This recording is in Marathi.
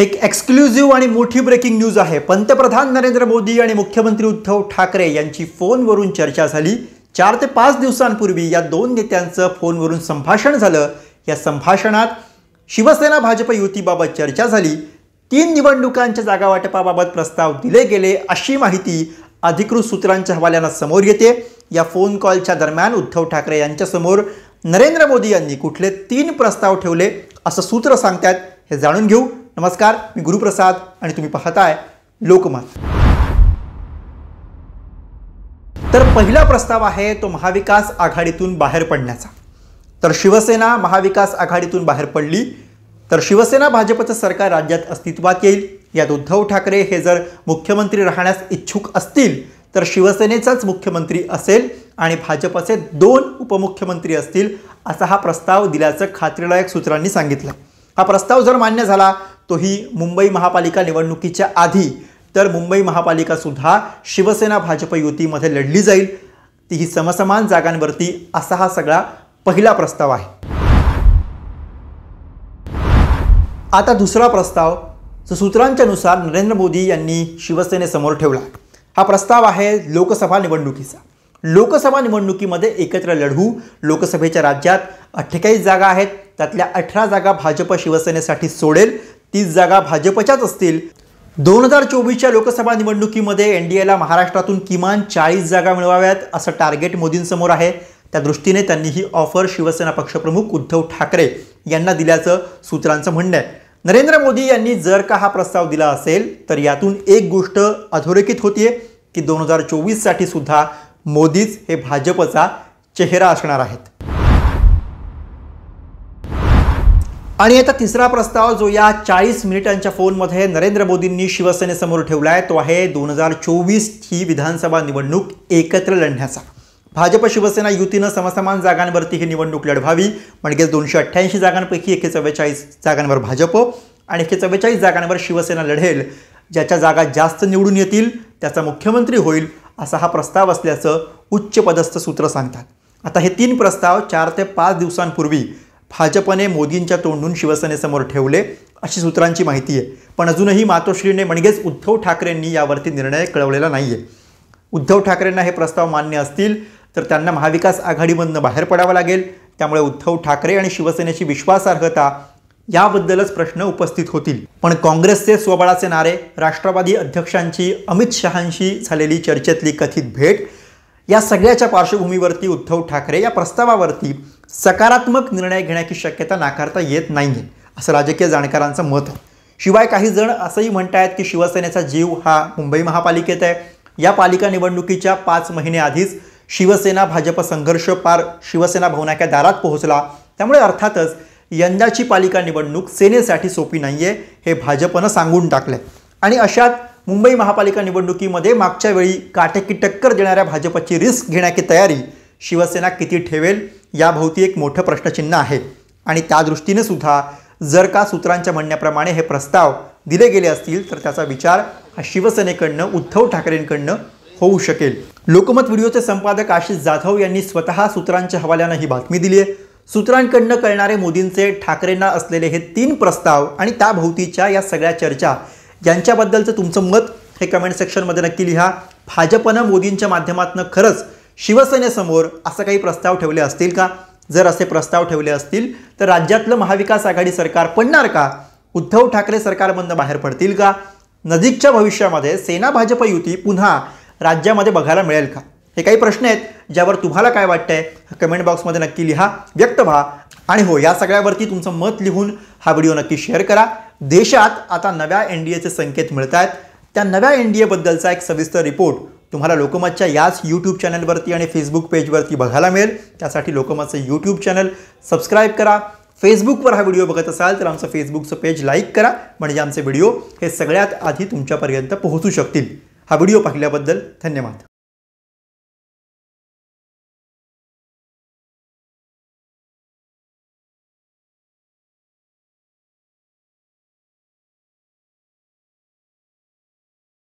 एक एक्सक्लुझिव्ह आणि मोठी ब्रेकिंग न्यूज आहे पंतप्रधान नरेंद्र मोदी आणि मुख्यमंत्री उद्धव ठाकरे यांची फोनवरून चर्चा झाली चार ते पाच दिवसांपूर्वी या दोन नेत्यांचं फोनवरून संभाषण झालं या संभाषणात शिवसेना भाजप युतीबाबत चर्चा झाली तीन निवडणुकांच्या जागा वाटपाबाबत प्रस्ताव दिले गेले अशी माहिती अधिकृत सूत्रांच्या हवाल्यानं समोर येते या फोन कॉलच्या दरम्यान उद्धव ठाकरे यांच्यासमोर नरेंद्र मोदी यांनी कुठले तीन प्रस्ताव ठेवले असं सूत्र सांगतात हे जाणून घेऊ नमस्कार मी गुरुप्रसाद आणि तुम्ही पाहताय लोकमत तर पहिला प्रस्ताव आहे तो महाविकास आघाडीतून बाहेर पडण्याचा तर शिवसेना महाविकास आघाडीतून बाहेर पडली तर शिवसेना भाजपचं सरकार राज्यात अस्तित्वात येईल यात उद्धव ठाकरे हे जर मुख्यमंत्री राहण्यास इच्छुक असतील तर शिवसेनेचाच मुख्यमंत्री असेल आणि भाजपचे दोन उपमुख्यमंत्री असतील असा हा प्रस्ताव दिल्याचं खात्रीलायक सूत्रांनी सांगितलं हा प्रस्ताव जर मान्य झाला तो ही मुंबई महापालिका निवडणुकीच्या आधी तर मुंबई महापालिकासुद्धा शिवसेना भाजप युतीमध्ये लढली जाईल ती ही समसमान जागांवरती असा हा सगळा पहिला प्रस्ताव आहे आता दुसरा प्रस्ताव जो सूत्रांच्या नुसार नरेंद्र मोदी यांनी शिवसेनेसमोर ठेवला हा प्रस्ताव आहे लोकसभा निवडणुकीचा लोकसभा निवडणुकीमध्ये एकत्र लढू लोकसभेच्या राज्यात अठ्ठेचाळीस जागा आहेत त्यातल्या अठरा जागा भाजप शिवसेनेसाठी सोडेल तीस जागा भाजपच्याच असतील दोन हजार चोवीसच्या लोकसभा निवडणुकीमध्ये एन डी एला महाराष्ट्रातून किमान चाळीस जागा मिळवाव्यात असं टार्गेट मोदींसमोर आहे त्या दृष्टीने त्यांनी ही ऑफर शिवसेना पक्षप्रमुख उद्धव ठाकरे यांना दिल्याचं सूत्रांचं म्हणणं आहे नरेंद्र मोदी यांनी जर का हा प्रस्ताव दिला असेल तर यातून एक गोष्ट अधोरेखित होतीये की दोन हजार चोवीससाठी सुद्धा मोदीच हे भाजपचा चेहरा असणार आहेत आणि आता तिसरा प्रस्ताव जो या चाळीस मिनिटांच्या फोनमध्ये नरेंद्र मोदींनी शिवसेनेसमोर ठेवला आहे तो आहे दोन हजार चोवीस ही विधानसभा निवडणूक एकत्र लढण्याचा भाजप शिवसेना युतीनं समसमान जागांवरती ही निवडणूक लढवावी म्हणजेच दोनशे अठ्ठ्याऐंशी जागांपैकी एके चव्वेचाळीस जागांवर भाजप आणि एकशे चव्वेचाळीस जागांवर शिवसेना लढेल ज्याच्या जागा जास्त निवडून येतील त्याचा मुख्यमंत्री होईल असा हा प्रस्ताव असल्याचं उच्चपदस्थ सूत्र सांगतात आता हे तीन प्रस्ताव चार ते पाच दिवसांपूर्वी भाजपने मोदींच्या तोंडून शिवसेनेसमोर ठेवले अशी सूत्रांची माहिती आहे पण अजूनही मातोश्रीने म्हणजेच उद्धव ठाकरेंनी यावरती निर्णय कळवलेला नाही आहे उद्धव ठाकरेंना हे प्रस्ताव मान्य असतील तर त्यांना महाविकास आघाडीमधनं बाहेर पडावं लागेल त्यामुळे उद्धव ठाकरे आणि शिवसेनेची विश्वासार्हता याबद्दलच प्रश्न उपस्थित होतील पण काँग्रेसचे स्वबळाचे नारे राष्ट्रवादी अध्यक्षांची अमित शहांशी झालेली चर्चेतली कथित भेट या सगळ्याच्या पार्श्वभूमीवरती उद्धव ठाकरे या प्रस्तावावरती सकारात्मक निर्णय घेण्याची शक्यता नाकारता येत नाही असं राजकीय जाणकारांचं मत आहे शिवाय काही जण असंही आहेत की शिवसेनेचा जीव हा मुंबई महापालिकेत आहे या पालिका निवडणुकीच्या पाच महिने आधीच शिवसेना भाजप संघर्ष पार शिवसेना भवनाच्या दारात पोहोचला त्यामुळे अर्थातच यंदाची पालिका निवडणूक सेनेसाठी सोपी नाही आहे हे भाजपनं सांगून टाकलं आणि अशात मुंबई महापालिका निवडणुकीमध्ये मागच्या वेळी काटेकी टक्कर देणाऱ्या भाजपची रिस्क घेण्याची तयारी शिवसेना किती ठेवेल याभोवती एक मोठं प्रश्नचिन्ह आहे आणि त्या दृष्टीने सुद्धा जर का सूत्रांच्या म्हणण्याप्रमाणे हे प्रस्ताव दिले गेले असतील तर त्याचा विचार हा शिवसेनेकडनं उद्धव ठाकरेंकडनं होऊ शकेल लोकमत व्हिडिओचे संपादक आशिष जाधव यांनी स्वतः सूत्रांच्या हवाल्यानं ही बातमी दिली आहे सूत्रांकडनं कळणारे मोदींचे ठाकरेंना असलेले हे तीन प्रस्ताव आणि त्याभोवतीच्या या सगळ्या चर्चा यांच्याबद्दलचं तुमचं मत हे कमेंट सेक्शनमध्ये नक्की लिहा भाजपनं मोदींच्या माध्यमातून खरंच शिवसेनेसमोर असं काही प्रस्ताव ठेवले असतील का जर असे प्रस्ताव ठेवले असतील तर राज्यातलं महाविकास आघाडी सरकार पडणार का उद्धव ठाकरे सरकारमधनं बाहेर पडतील का नजीकच्या भविष्यामध्ये सेना भाजप युती पुन्हा राज्यामध्ये बघायला मिळेल का हे काही प्रश्न आहेत ज्यावर तुम्हाला काय वाटतंय कमेंट बॉक्समध्ये नक्की लिहा व्यक्त व्हा आणि हो या सगळ्यावरती तुमचं मत लिहून हा व्हिडिओ नक्की शेअर करा देशात आता नव्या एन डी एचे संकेत मिळत आहेत त्या नव्या एन डी एबद्दलचा एक सविस्तर रिपोर्ट तुम्हाला लोकमतच्या याच यूट्यूब चॅनलवरती आणि फेसबुक पेजवरती बघायला मिळेल त्यासाठी लोकमतचं यूट्यूब चॅनल सबस्क्राईब करा फेसबुकवर हा व्हिडिओ बघत असाल तर आमचं फेसबुकचं पेज लाईक करा म्हणजे आमचे व्हिडिओ हे सगळ्यात आधी तुमच्यापर्यंत पोहोचू शकतील हा व्हिडिओ पाहिल्याबद्दल धन्यवाद